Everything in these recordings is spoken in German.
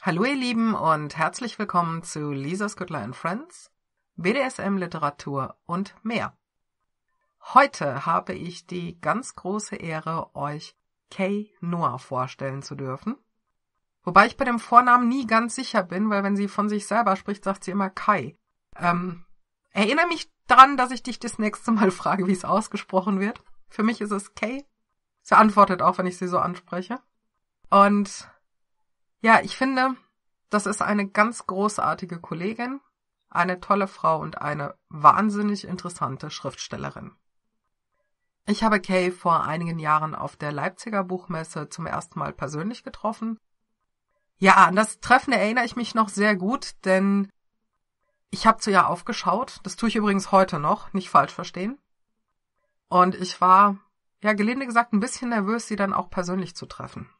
Hallo ihr Lieben und herzlich willkommen zu Lisa's Scuttler and Friends, BDSM Literatur und mehr. Heute habe ich die ganz große Ehre, euch Kay Noah vorstellen zu dürfen. Wobei ich bei dem Vornamen nie ganz sicher bin, weil wenn sie von sich selber spricht, sagt sie immer Kai. Ähm, erinnere mich daran, dass ich dich das nächste Mal frage, wie es ausgesprochen wird. Für mich ist es Kay. Sie antwortet auch, wenn ich sie so anspreche. Und ja, ich finde, das ist eine ganz großartige Kollegin, eine tolle Frau und eine wahnsinnig interessante Schriftstellerin. Ich habe Kay vor einigen Jahren auf der Leipziger Buchmesse zum ersten Mal persönlich getroffen. Ja, an das Treffen erinnere ich mich noch sehr gut, denn ich habe zu ihr aufgeschaut. Das tue ich übrigens heute noch, nicht falsch verstehen. Und ich war, ja, gelinde gesagt, ein bisschen nervös, sie dann auch persönlich zu treffen.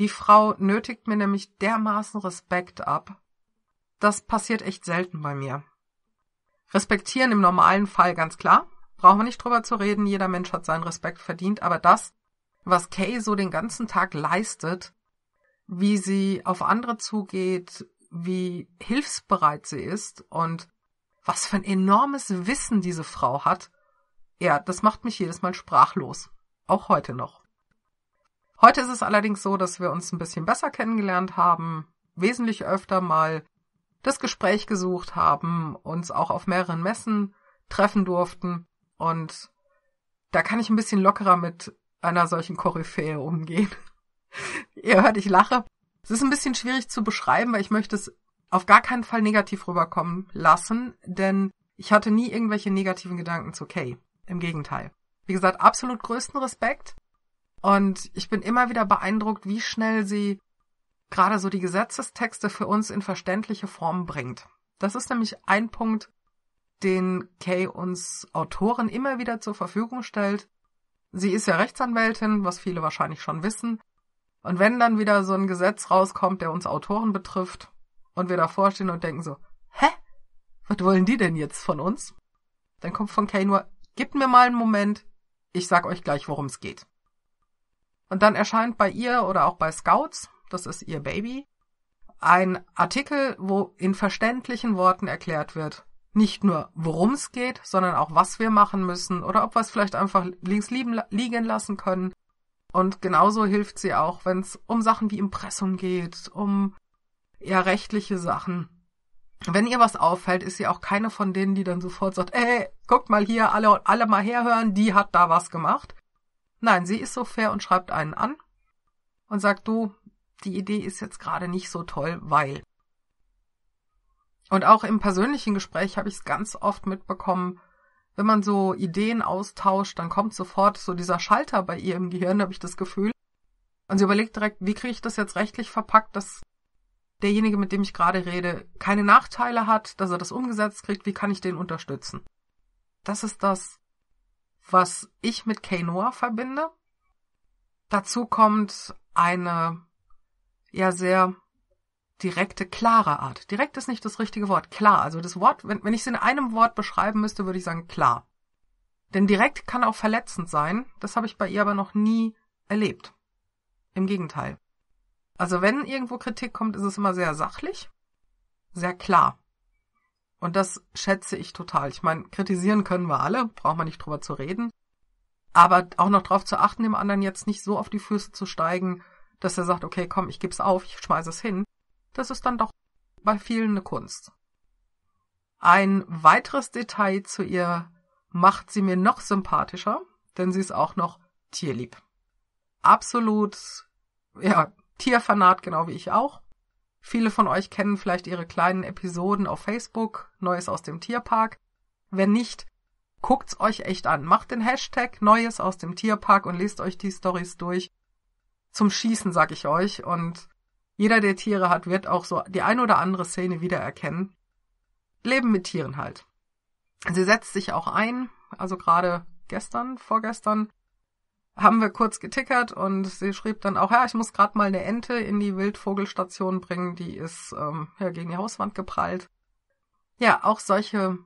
Die Frau nötigt mir nämlich dermaßen Respekt ab. Das passiert echt selten bei mir. Respektieren im normalen Fall ganz klar. Brauchen wir nicht drüber zu reden. Jeder Mensch hat seinen Respekt verdient. Aber das, was Kay so den ganzen Tag leistet, wie sie auf andere zugeht, wie hilfsbereit sie ist und was für ein enormes Wissen diese Frau hat, ja, das macht mich jedes Mal sprachlos. Auch heute noch. Heute ist es allerdings so, dass wir uns ein bisschen besser kennengelernt haben, wesentlich öfter mal das Gespräch gesucht haben, uns auch auf mehreren Messen treffen durften und da kann ich ein bisschen lockerer mit einer solchen Koryphäe umgehen. Ihr hört, ich lache. Es ist ein bisschen schwierig zu beschreiben, weil ich möchte es auf gar keinen Fall negativ rüberkommen lassen, denn ich hatte nie irgendwelche negativen Gedanken zu Kay. Im Gegenteil. Wie gesagt, absolut größten Respekt und ich bin immer wieder beeindruckt, wie schnell sie gerade so die Gesetzestexte für uns in verständliche Formen bringt. Das ist nämlich ein Punkt, den Kay uns Autoren immer wieder zur Verfügung stellt. Sie ist ja Rechtsanwältin, was viele wahrscheinlich schon wissen. Und wenn dann wieder so ein Gesetz rauskommt, der uns Autoren betrifft, und wir davor stehen und denken so, hä? Was wollen die denn jetzt von uns? Dann kommt von Kay nur, gib mir mal einen Moment, ich sag euch gleich, worum es geht. Und dann erscheint bei ihr oder auch bei Scouts, das ist ihr Baby, ein Artikel, wo in verständlichen Worten erklärt wird, nicht nur worum es geht, sondern auch was wir machen müssen oder ob wir es vielleicht einfach links liegen lassen können. Und genauso hilft sie auch, wenn es um Sachen wie Impressum geht, um eher rechtliche Sachen. Wenn ihr was auffällt, ist sie auch keine von denen, die dann sofort sagt, ey, guckt mal hier, alle, alle mal herhören, die hat da was gemacht, Nein, sie ist so fair und schreibt einen an und sagt, du, die Idee ist jetzt gerade nicht so toll, weil. Und auch im persönlichen Gespräch habe ich es ganz oft mitbekommen, wenn man so Ideen austauscht, dann kommt sofort so dieser Schalter bei ihr im Gehirn, habe ich das Gefühl. Und sie überlegt direkt, wie kriege ich das jetzt rechtlich verpackt, dass derjenige, mit dem ich gerade rede, keine Nachteile hat, dass er das umgesetzt kriegt, wie kann ich den unterstützen? Das ist das, was ich mit Quinoa verbinde. Dazu kommt eine ja sehr direkte, klare Art. Direkt ist nicht das richtige Wort. Klar. Also das Wort, wenn, wenn ich es in einem Wort beschreiben müsste, würde ich sagen klar. Denn direkt kann auch verletzend sein. Das habe ich bei ihr aber noch nie erlebt. Im Gegenteil. Also wenn irgendwo Kritik kommt, ist es immer sehr sachlich, sehr klar. Und das schätze ich total. Ich meine, kritisieren können wir alle, braucht man nicht drüber zu reden. Aber auch noch darauf zu achten, dem anderen jetzt nicht so auf die Füße zu steigen, dass er sagt, okay, komm, ich geb's auf, ich schmeiße es hin. Das ist dann doch bei vielen eine Kunst. Ein weiteres Detail zu ihr macht sie mir noch sympathischer, denn sie ist auch noch tierlieb. Absolut, ja, Tierfanat, genau wie ich auch. Viele von euch kennen vielleicht ihre kleinen Episoden auf Facebook, Neues aus dem Tierpark. Wenn nicht, guckt's euch echt an. Macht den Hashtag Neues aus dem Tierpark und lest euch die Stories durch. Zum Schießen, sag ich euch. Und jeder, der Tiere hat, wird auch so die ein oder andere Szene wiedererkennen. Leben mit Tieren halt. Sie setzt sich auch ein, also gerade gestern, vorgestern, haben wir kurz getickert und sie schrieb dann auch, ja, ich muss gerade mal eine Ente in die Wildvogelstation bringen, die ist ähm, ja, gegen die Hauswand geprallt. Ja, auch solche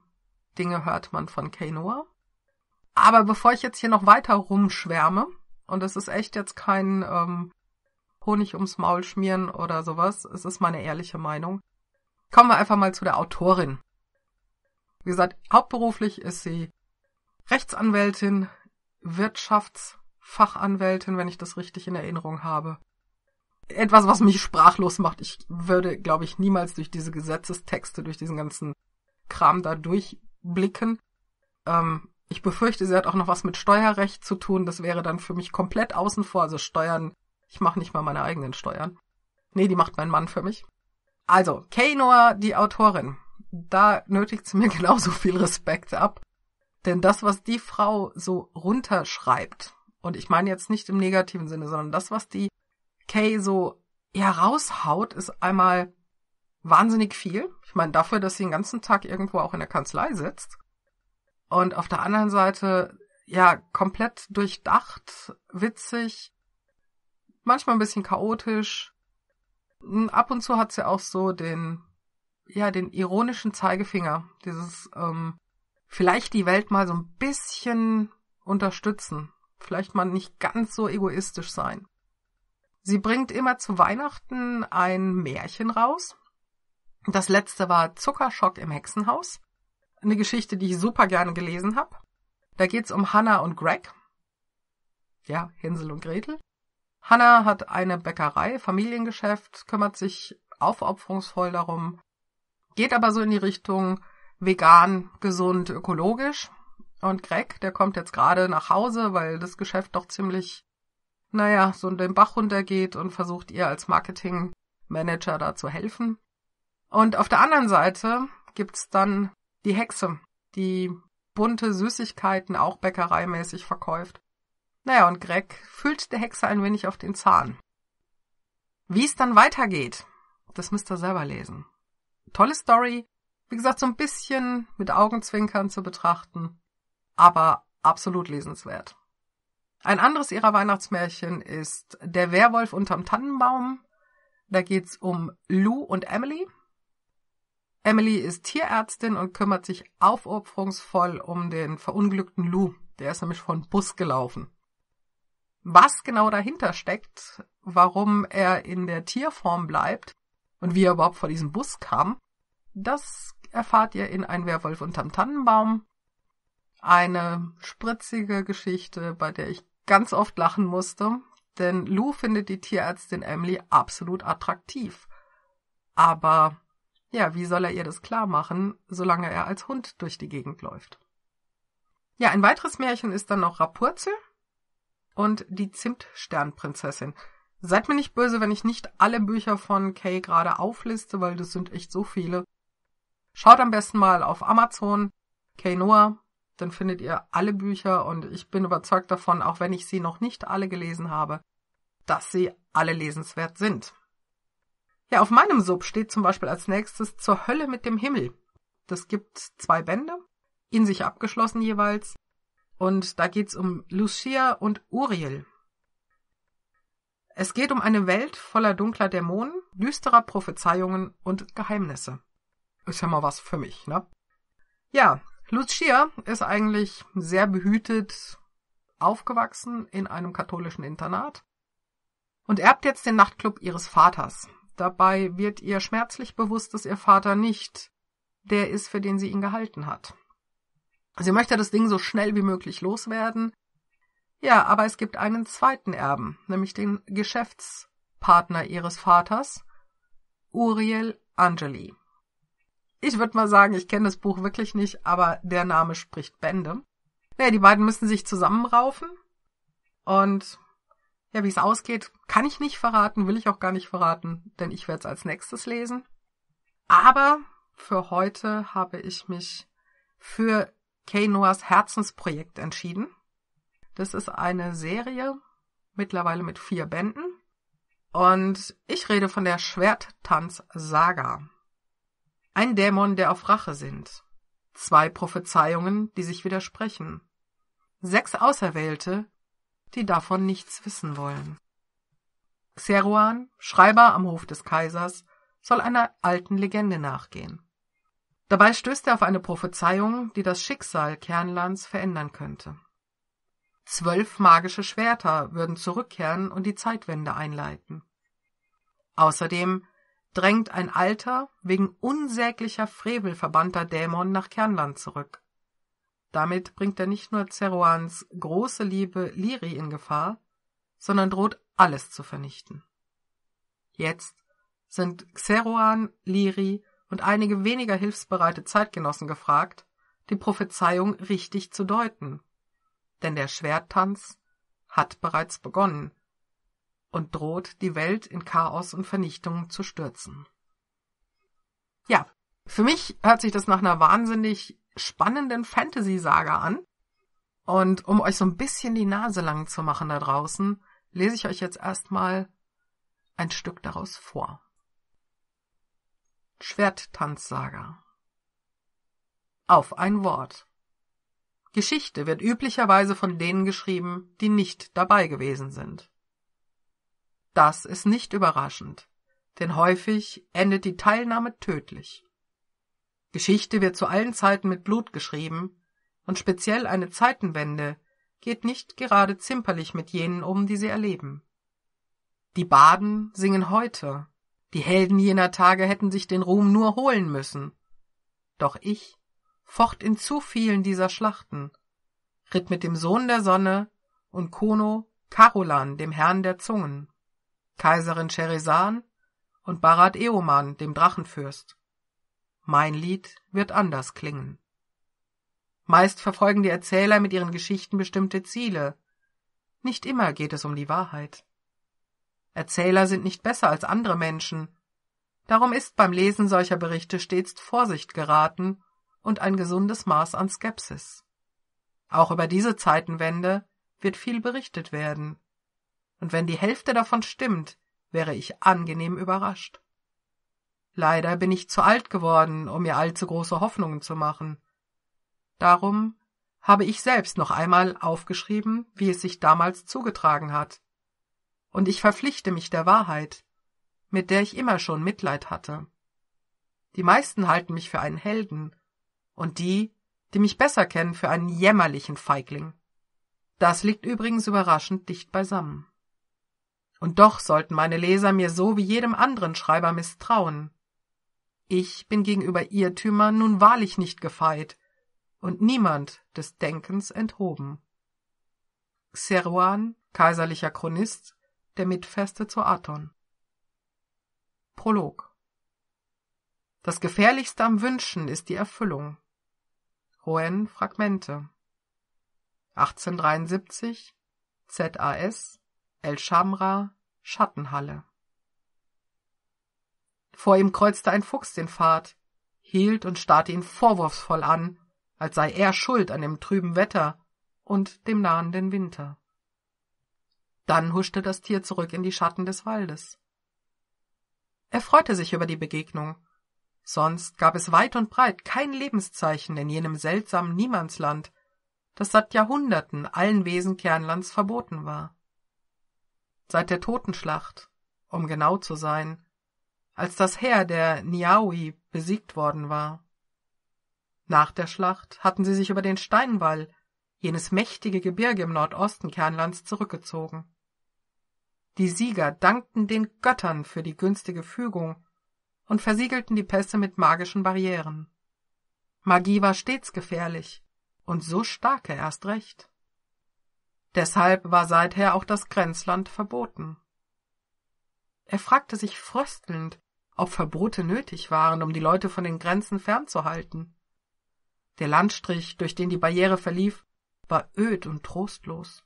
Dinge hört man von Kanoa. Aber bevor ich jetzt hier noch weiter rumschwärme, und es ist echt jetzt kein ähm, Honig ums Maul schmieren oder sowas, es ist meine ehrliche Meinung, kommen wir einfach mal zu der Autorin. Wie gesagt, hauptberuflich ist sie Rechtsanwältin, Wirtschafts- Fachanwältin, wenn ich das richtig in Erinnerung habe. Etwas, was mich sprachlos macht. Ich würde, glaube ich, niemals durch diese Gesetzestexte, durch diesen ganzen Kram da durchblicken. Ähm, ich befürchte, sie hat auch noch was mit Steuerrecht zu tun. Das wäre dann für mich komplett außen vor. Also Steuern, ich mache nicht mal meine eigenen Steuern. Nee, die macht mein Mann für mich. Also, Kay Noah, die Autorin, da nötigt sie mir genauso viel Respekt ab. Denn das, was die Frau so runterschreibt, und ich meine jetzt nicht im negativen Sinne, sondern das, was die Kay so heraushaut, ist einmal wahnsinnig viel. Ich meine, dafür, dass sie den ganzen Tag irgendwo auch in der Kanzlei sitzt. Und auf der anderen Seite, ja, komplett durchdacht, witzig, manchmal ein bisschen chaotisch. Hm, ab und zu hat sie auch so den, ja, den ironischen Zeigefinger. Dieses, ähm, vielleicht die Welt mal so ein bisschen unterstützen vielleicht mal nicht ganz so egoistisch sein. Sie bringt immer zu Weihnachten ein Märchen raus. Das letzte war Zuckerschock im Hexenhaus. Eine Geschichte, die ich super gerne gelesen habe. Da geht's um Hannah und Greg. Ja, Hänsel und Gretel. Hannah hat eine Bäckerei, Familiengeschäft, kümmert sich aufopferungsvoll darum, geht aber so in die Richtung vegan, gesund, ökologisch und Greg, der kommt jetzt gerade nach Hause, weil das Geschäft doch ziemlich, naja, so in den Bach runtergeht und versucht ihr als Marketingmanager da zu helfen. Und auf der anderen Seite gibt's dann die Hexe, die bunte Süßigkeiten auch bäckereimäßig verkauft. Naja, und Greg fühlt der Hexe ein wenig auf den Zahn. Wie es dann weitergeht, das müsst ihr selber lesen. Tolle Story. Wie gesagt, so ein bisschen mit Augenzwinkern zu betrachten aber absolut lesenswert. Ein anderes ihrer Weihnachtsmärchen ist Der Werwolf unterm Tannenbaum. Da geht es um Lou und Emily. Emily ist Tierärztin und kümmert sich aufopferungsvoll um den verunglückten Lou. Der ist nämlich von Bus gelaufen. Was genau dahinter steckt, warum er in der Tierform bleibt und wie er überhaupt vor diesem Bus kam, das erfahrt ihr in Ein Werwolf unterm Tannenbaum eine spritzige Geschichte, bei der ich ganz oft lachen musste, denn Lou findet die Tierärztin Emily absolut attraktiv. Aber ja, wie soll er ihr das klar machen, solange er als Hund durch die Gegend läuft? Ja, ein weiteres Märchen ist dann noch Rapurzel und die Zimtsternprinzessin. Seid mir nicht böse, wenn ich nicht alle Bücher von Kay gerade aufliste, weil das sind echt so viele. Schaut am besten mal auf Amazon Kay Noah dann findet ihr alle Bücher und ich bin überzeugt davon, auch wenn ich sie noch nicht alle gelesen habe, dass sie alle lesenswert sind. Ja, auf meinem Sub steht zum Beispiel als nächstes Zur Hölle mit dem Himmel. Das gibt zwei Bände, in sich abgeschlossen jeweils, und da geht's um Lucia und Uriel. Es geht um eine Welt voller dunkler Dämonen, düsterer Prophezeiungen und Geheimnisse. Ist ja mal was für mich, ne? Ja, Lucia ist eigentlich sehr behütet aufgewachsen in einem katholischen Internat und erbt jetzt den Nachtclub ihres Vaters. Dabei wird ihr schmerzlich bewusst, dass ihr Vater nicht der ist, für den sie ihn gehalten hat. Sie möchte das Ding so schnell wie möglich loswerden. Ja, aber es gibt einen zweiten Erben, nämlich den Geschäftspartner ihres Vaters, Uriel Angeli. Ich würde mal sagen, ich kenne das Buch wirklich nicht, aber der Name spricht Bände. Naja, die beiden müssen sich zusammenraufen. Und ja, wie es ausgeht, kann ich nicht verraten, will ich auch gar nicht verraten, denn ich werde es als nächstes lesen. Aber für heute habe ich mich für Kay Noahs Herzensprojekt entschieden. Das ist eine Serie, mittlerweile mit vier Bänden. Und ich rede von der Schwerttanz-Saga ein Dämon, der auf Rache sind. zwei Prophezeiungen, die sich widersprechen, sechs Auserwählte, die davon nichts wissen wollen. Xeruan, Schreiber am Hof des Kaisers, soll einer alten Legende nachgehen. Dabei stößt er auf eine Prophezeiung, die das Schicksal Kernlands verändern könnte. Zwölf magische Schwerter würden zurückkehren und die Zeitwende einleiten. Außerdem drängt ein alter, wegen unsäglicher Frevel verbannter Dämon nach Kernland zurück. Damit bringt er nicht nur Zeruans große Liebe Liri in Gefahr, sondern droht alles zu vernichten. Jetzt sind Xeruan, Liri und einige weniger hilfsbereite Zeitgenossen gefragt, die Prophezeiung richtig zu deuten. Denn der Schwerttanz hat bereits begonnen und droht, die Welt in Chaos und Vernichtung zu stürzen. Ja, für mich hört sich das nach einer wahnsinnig spannenden Fantasy-Saga an. Und um euch so ein bisschen die Nase lang zu machen da draußen, lese ich euch jetzt erstmal ein Stück daraus vor. Schwerttanzsaga. Auf ein Wort. Geschichte wird üblicherweise von denen geschrieben, die nicht dabei gewesen sind. Das ist nicht überraschend, denn häufig endet die Teilnahme tödlich. Geschichte wird zu allen Zeiten mit Blut geschrieben, und speziell eine Zeitenwende geht nicht gerade zimperlich mit jenen um, die sie erleben. Die Baden singen heute, die Helden jener Tage hätten sich den Ruhm nur holen müssen. Doch ich focht in zu vielen dieser Schlachten, ritt mit dem Sohn der Sonne und Kono Karolan, dem Herrn der Zungen. Kaiserin Scheresan und Barat Eoman, dem Drachenfürst. Mein Lied wird anders klingen. Meist verfolgen die Erzähler mit ihren Geschichten bestimmte Ziele. Nicht immer geht es um die Wahrheit. Erzähler sind nicht besser als andere Menschen. Darum ist beim Lesen solcher Berichte stets Vorsicht geraten und ein gesundes Maß an Skepsis. Auch über diese Zeitenwende wird viel berichtet werden und wenn die Hälfte davon stimmt, wäre ich angenehm überrascht. Leider bin ich zu alt geworden, um mir allzu große Hoffnungen zu machen. Darum habe ich selbst noch einmal aufgeschrieben, wie es sich damals zugetragen hat. Und ich verpflichte mich der Wahrheit, mit der ich immer schon Mitleid hatte. Die meisten halten mich für einen Helden und die, die mich besser kennen, für einen jämmerlichen Feigling. Das liegt übrigens überraschend dicht beisammen. Und doch sollten meine Leser mir so wie jedem anderen Schreiber misstrauen. Ich bin gegenüber Irrtümern nun wahrlich nicht gefeit und niemand des Denkens enthoben. Xeruan, kaiserlicher Chronist, der Mitfeste zu Aton. Prolog Das Gefährlichste am Wünschen ist die Erfüllung. Roen Fragmente 1873 ZAS El Shamra, Schattenhalle. Vor ihm kreuzte ein Fuchs den Pfad, hielt und starrte ihn vorwurfsvoll an, als sei er schuld an dem trüben Wetter und dem nahenden Winter. Dann huschte das Tier zurück in die Schatten des Waldes. Er freute sich über die Begegnung. Sonst gab es weit und breit kein Lebenszeichen in jenem seltsamen Niemandsland, das seit Jahrhunderten allen Wesen Kernlands verboten war seit der Totenschlacht, um genau zu sein, als das Heer der Niaui besiegt worden war. Nach der Schlacht hatten sie sich über den Steinwall, jenes mächtige Gebirge im Nordosten Kernlands, zurückgezogen. Die Sieger dankten den Göttern für die günstige Fügung und versiegelten die Pässe mit magischen Barrieren. Magie war stets gefährlich und so starke erst recht. Deshalb war seither auch das Grenzland verboten. Er fragte sich fröstelnd, ob Verbote nötig waren, um die Leute von den Grenzen fernzuhalten. Der Landstrich, durch den die Barriere verlief, war öd und trostlos.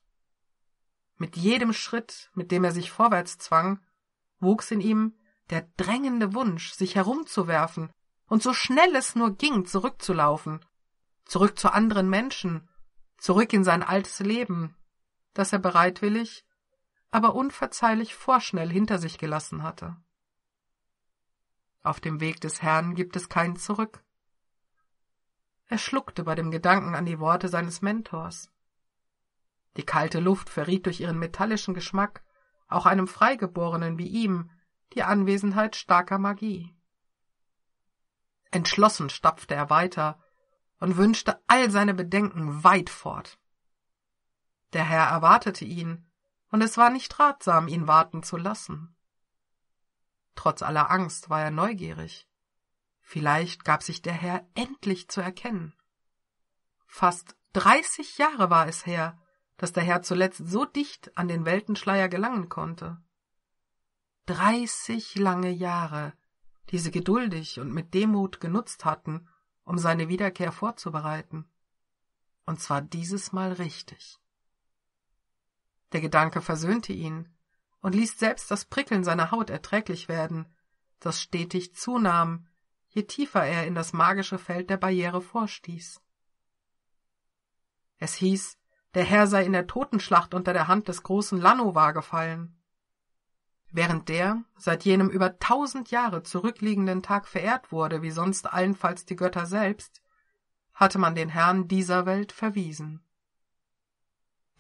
Mit jedem Schritt, mit dem er sich vorwärts zwang, wuchs in ihm der drängende Wunsch, sich herumzuwerfen und so schnell es nur ging, zurückzulaufen, zurück zu anderen Menschen, zurück in sein altes Leben, das er bereitwillig, aber unverzeihlich vorschnell hinter sich gelassen hatte. Auf dem Weg des Herrn gibt es kein Zurück. Er schluckte bei dem Gedanken an die Worte seines Mentors. Die kalte Luft verriet durch ihren metallischen Geschmack auch einem Freigeborenen wie ihm die Anwesenheit starker Magie. Entschlossen stapfte er weiter und wünschte all seine Bedenken weit fort. Der Herr erwartete ihn, und es war nicht ratsam, ihn warten zu lassen. Trotz aller Angst war er neugierig. Vielleicht gab sich der Herr endlich zu erkennen. Fast dreißig Jahre war es her, dass der Herr zuletzt so dicht an den Weltenschleier gelangen konnte. Dreißig lange Jahre, die sie geduldig und mit Demut genutzt hatten, um seine Wiederkehr vorzubereiten. Und zwar dieses Mal richtig. Der Gedanke versöhnte ihn und ließ selbst das Prickeln seiner Haut erträglich werden, das stetig zunahm, je tiefer er in das magische Feld der Barriere vorstieß. Es hieß, der Herr sei in der Totenschlacht unter der Hand des großen Lanovar gefallen. Während der seit jenem über tausend Jahre zurückliegenden Tag verehrt wurde, wie sonst allenfalls die Götter selbst, hatte man den Herrn dieser Welt verwiesen.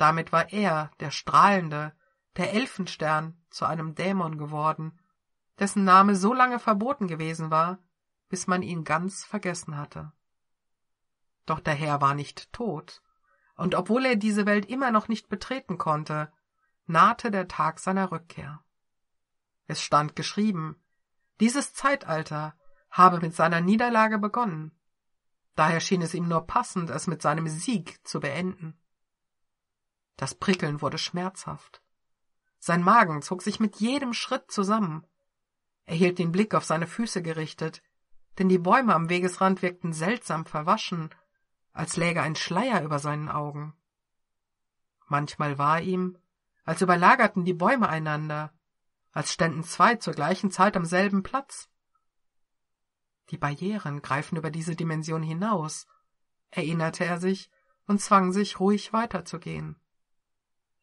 Damit war er, der Strahlende, der Elfenstern, zu einem Dämon geworden, dessen Name so lange verboten gewesen war, bis man ihn ganz vergessen hatte. Doch der Herr war nicht tot, und obwohl er diese Welt immer noch nicht betreten konnte, nahte der Tag seiner Rückkehr. Es stand geschrieben, dieses Zeitalter habe mit seiner Niederlage begonnen. Daher schien es ihm nur passend, es mit seinem Sieg zu beenden. Das Prickeln wurde schmerzhaft. Sein Magen zog sich mit jedem Schritt zusammen. Er hielt den Blick auf seine Füße gerichtet, denn die Bäume am Wegesrand wirkten seltsam verwaschen, als läge ein Schleier über seinen Augen. Manchmal war ihm, als überlagerten die Bäume einander, als ständen zwei zur gleichen Zeit am selben Platz. Die Barrieren greifen über diese Dimension hinaus, erinnerte er sich und zwang sich, ruhig weiterzugehen.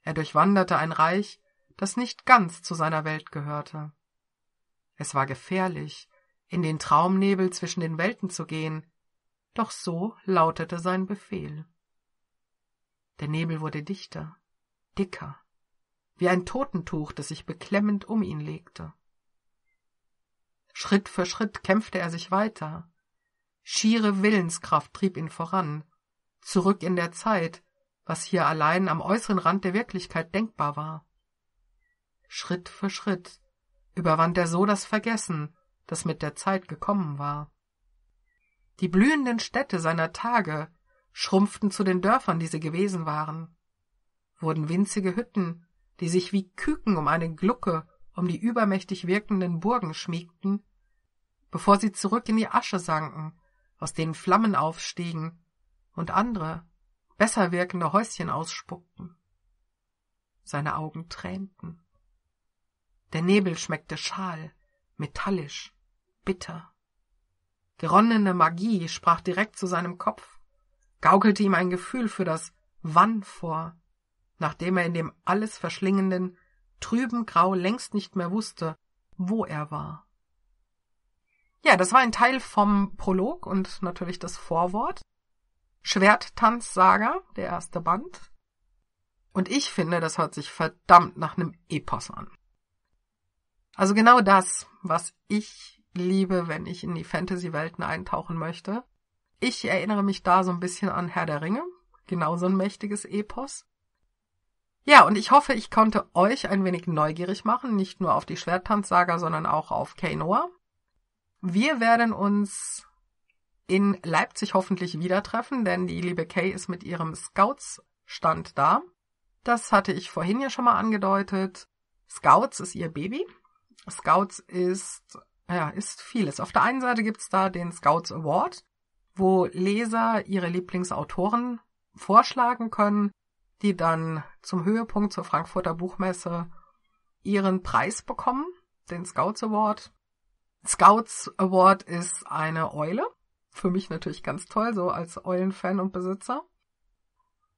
Er durchwanderte ein Reich, das nicht ganz zu seiner Welt gehörte. Es war gefährlich, in den Traumnebel zwischen den Welten zu gehen, doch so lautete sein Befehl. Der Nebel wurde dichter, dicker, wie ein Totentuch, das sich beklemmend um ihn legte. Schritt für Schritt kämpfte er sich weiter. Schiere Willenskraft trieb ihn voran, zurück in der Zeit, was hier allein am äußeren Rand der Wirklichkeit denkbar war. Schritt für Schritt überwand er so das Vergessen, das mit der Zeit gekommen war. Die blühenden Städte seiner Tage schrumpften zu den Dörfern, die sie gewesen waren, wurden winzige Hütten, die sich wie Küken um eine Glucke um die übermächtig wirkenden Burgen schmiegten, bevor sie zurück in die Asche sanken, aus denen Flammen aufstiegen, und andere, besser wirkende Häuschen ausspuckten. Seine Augen tränten. Der Nebel schmeckte schal, metallisch, bitter. Geronnene Magie sprach direkt zu seinem Kopf, gaukelte ihm ein Gefühl für das Wann vor, nachdem er in dem alles verschlingenden, trüben Grau längst nicht mehr wusste, wo er war. Ja, das war ein Teil vom Prolog und natürlich das Vorwort. Schwerttanzsaga, der erste Band. Und ich finde, das hört sich verdammt nach einem Epos an. Also genau das, was ich liebe, wenn ich in die Fantasy-Welten eintauchen möchte. Ich erinnere mich da so ein bisschen an Herr der Ringe, genau so ein mächtiges Epos. Ja, und ich hoffe, ich konnte euch ein wenig neugierig machen, nicht nur auf die Schwerttanzsaga, sondern auch auf Kanoa. Wir werden uns in Leipzig hoffentlich wieder treffen, denn die liebe Kay ist mit ihrem Scouts-Stand da. Das hatte ich vorhin ja schon mal angedeutet. Scouts ist ihr Baby. Scouts ist, ja, ist vieles. Auf der einen Seite gibt's da den Scouts Award, wo Leser ihre Lieblingsautoren vorschlagen können, die dann zum Höhepunkt zur Frankfurter Buchmesse ihren Preis bekommen, den Scouts Award. Scouts Award ist eine Eule, für mich natürlich ganz toll, so als Eulen-Fan und Besitzer.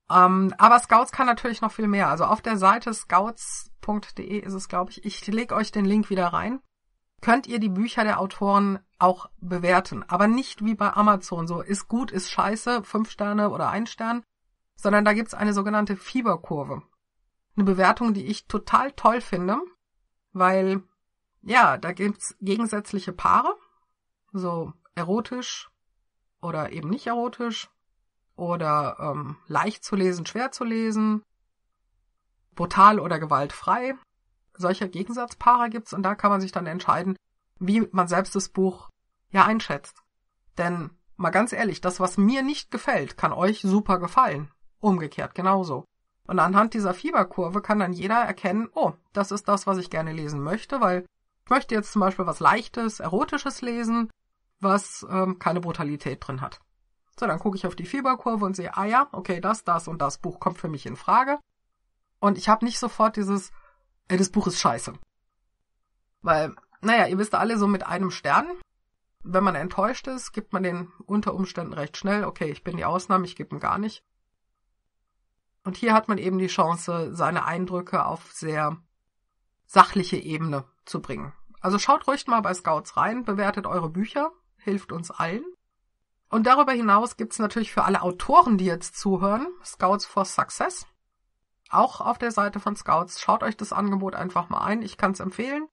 Ähm, aber Scouts kann natürlich noch viel mehr. Also auf der Seite scouts.de ist es, glaube ich. Ich lege euch den Link wieder rein. Könnt ihr die Bücher der Autoren auch bewerten. Aber nicht wie bei Amazon so ist gut, ist scheiße, fünf Sterne oder ein Stern, sondern da gibt's eine sogenannte Fieberkurve. Eine Bewertung, die ich total toll finde, weil ja, da gibt's gegensätzliche Paare, so erotisch, oder eben nicht erotisch oder ähm, leicht zu lesen, schwer zu lesen, brutal oder gewaltfrei. Solche Gegensatzpaare gibt es und da kann man sich dann entscheiden, wie man selbst das Buch ja einschätzt. Denn mal ganz ehrlich, das, was mir nicht gefällt, kann euch super gefallen. Umgekehrt genauso. Und anhand dieser Fieberkurve kann dann jeder erkennen, oh, das ist das, was ich gerne lesen möchte, weil ich möchte jetzt zum Beispiel was Leichtes, Erotisches lesen, was ähm, keine Brutalität drin hat. So, dann gucke ich auf die Fieberkurve und sehe, ah ja, okay, das, das und das Buch kommt für mich in Frage. Und ich habe nicht sofort dieses, ey, das Buch ist scheiße. Weil, naja, ihr wisst alle so mit einem Stern. Wenn man enttäuscht ist, gibt man den unter Umständen recht schnell, okay, ich bin die Ausnahme, ich gebe ihm gar nicht. Und hier hat man eben die Chance, seine Eindrücke auf sehr sachliche Ebene zu bringen. Also schaut ruhig mal bei Scouts rein, bewertet eure Bücher, hilft uns allen. Und darüber hinaus gibt es natürlich für alle Autoren, die jetzt zuhören, Scouts for Success. Auch auf der Seite von Scouts. Schaut euch das Angebot einfach mal ein. Ich kann es empfehlen.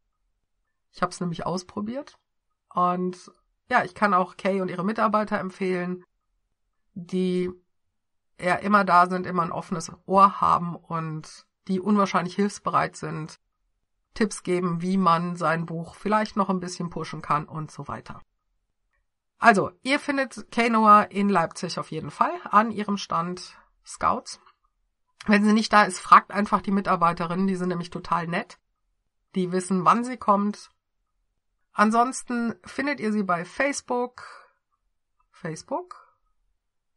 Ich habe es nämlich ausprobiert. Und ja, ich kann auch Kay und ihre Mitarbeiter empfehlen, die eher immer da sind, immer ein offenes Ohr haben und die unwahrscheinlich hilfsbereit sind, Tipps geben, wie man sein Buch vielleicht noch ein bisschen pushen kann und so weiter. Also, ihr findet Kenoa in Leipzig auf jeden Fall an ihrem Stand Scouts. Wenn sie nicht da ist, fragt einfach die Mitarbeiterinnen, die sind nämlich total nett. Die wissen, wann sie kommt. Ansonsten findet ihr sie bei Facebook. Facebook?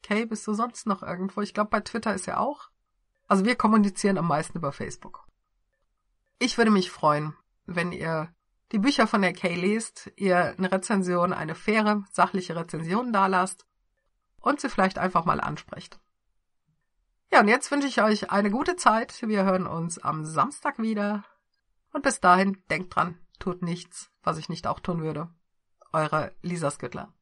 Kay, bist du sonst noch irgendwo? Ich glaube, bei Twitter ist ja auch. Also wir kommunizieren am meisten über Facebook. Ich würde mich freuen, wenn ihr die Bücher von der Kay liest, ihr eine Rezension, eine faire, sachliche Rezension dalasst und sie vielleicht einfach mal ansprecht. Ja, und jetzt wünsche ich euch eine gute Zeit. Wir hören uns am Samstag wieder. Und bis dahin, denkt dran, tut nichts, was ich nicht auch tun würde. Eure Lisa Skittler.